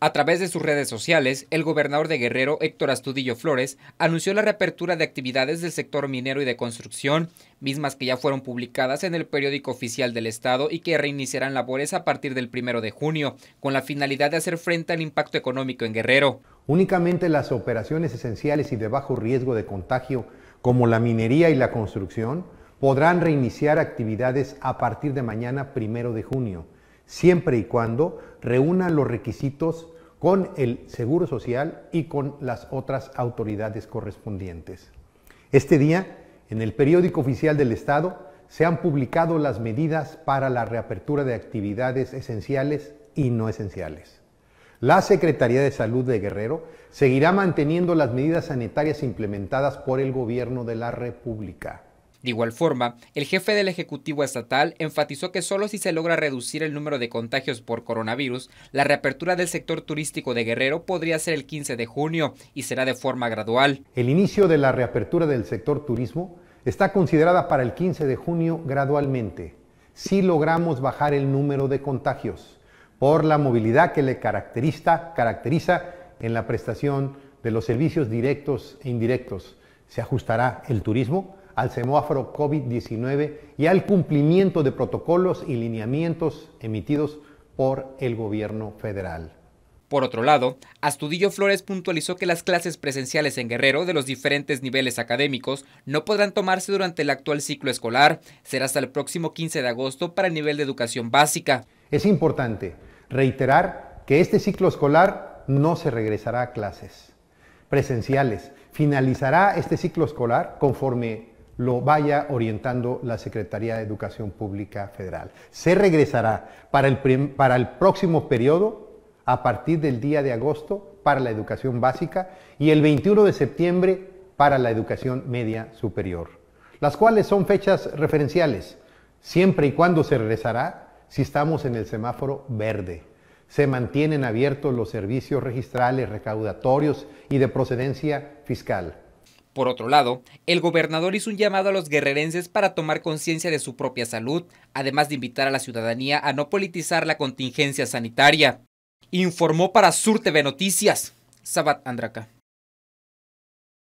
A través de sus redes sociales, el gobernador de Guerrero, Héctor Astudillo Flores, anunció la reapertura de actividades del sector minero y de construcción, mismas que ya fueron publicadas en el periódico oficial del Estado y que reiniciarán labores a partir del primero de junio, con la finalidad de hacer frente al impacto económico en Guerrero. Únicamente las operaciones esenciales y de bajo riesgo de contagio, como la minería y la construcción, podrán reiniciar actividades a partir de mañana primero de junio siempre y cuando reúna los requisitos con el Seguro Social y con las otras autoridades correspondientes. Este día, en el periódico oficial del Estado, se han publicado las medidas para la reapertura de actividades esenciales y no esenciales. La Secretaría de Salud de Guerrero seguirá manteniendo las medidas sanitarias implementadas por el Gobierno de la República. De igual forma, el jefe del Ejecutivo Estatal enfatizó que solo si se logra reducir el número de contagios por coronavirus, la reapertura del sector turístico de Guerrero podría ser el 15 de junio y será de forma gradual. El inicio de la reapertura del sector turismo está considerada para el 15 de junio gradualmente, si logramos bajar el número de contagios, por la movilidad que le caracteriza, caracteriza en la prestación de los servicios directos e indirectos. Se ajustará el turismo al semáforo COVID-19 y al cumplimiento de protocolos y lineamientos emitidos por el gobierno federal. Por otro lado, Astudillo Flores puntualizó que las clases presenciales en Guerrero de los diferentes niveles académicos no podrán tomarse durante el actual ciclo escolar, será hasta el próximo 15 de agosto para el nivel de educación básica. Es importante reiterar que este ciclo escolar no se regresará a clases presenciales. Finalizará este ciclo escolar conforme lo vaya orientando la Secretaría de Educación Pública Federal. Se regresará para el, próximo periodo a partir del día de agosto para la educación básica y el 21 de septiembre para la educación media superior, las cuales son fechas referenciales, siempre y cuando se regresará si estamos en el semáforo verde. Se mantienen abiertos los servicios registrales, recaudatorios y de procedencia fiscal. Por otro lado, el gobernador hizo un llamado a los guerrerenses para tomar conciencia de su propia salud, además de invitar a la ciudadanía a no politizar la contingencia sanitaria. Informó para Sur TV Noticias, Sabat Andraka.